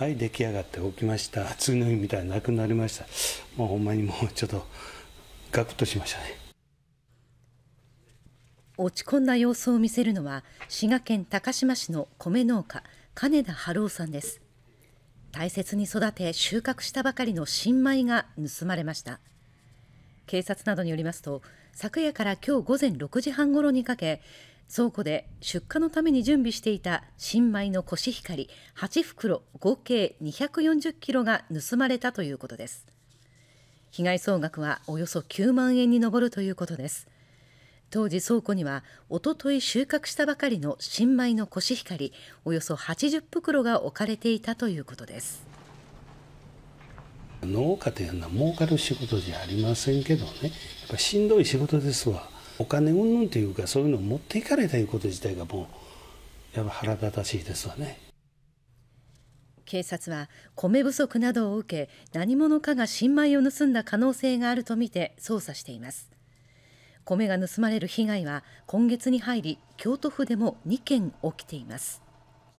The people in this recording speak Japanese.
はい出来上がって起きました次の日みたいになくなりましたもうほんまにもうちょっとガクッとしましたね落ち込んだ様子を見せるのは滋賀県高島市の米農家金田春夫さんです大切に育て収穫したばかりの新米が盗まれました警察などによりますと昨夜から今日午前6時半ごろにかけ倉庫で出荷のために準備していた新米のコシヒカリ8袋合計240キロが盗まれたということです被害総額はおよそ9万円に上るということです当時倉庫にはおととい収穫したばかりの新米のコシヒカリおよそ80袋が置かれていたということです農家というのは儲かる仕事じゃありませんけどねやっぱしんどい仕事ですわお金云々というかそういうのを持っていかれたいうこと自体がもうやっぱ腹立たしいですわね警察は米不足などを受け何者かが新米を盗んだ可能性があるとみて捜査しています米が盗まれる被害は今月に入り京都府でも2件起きています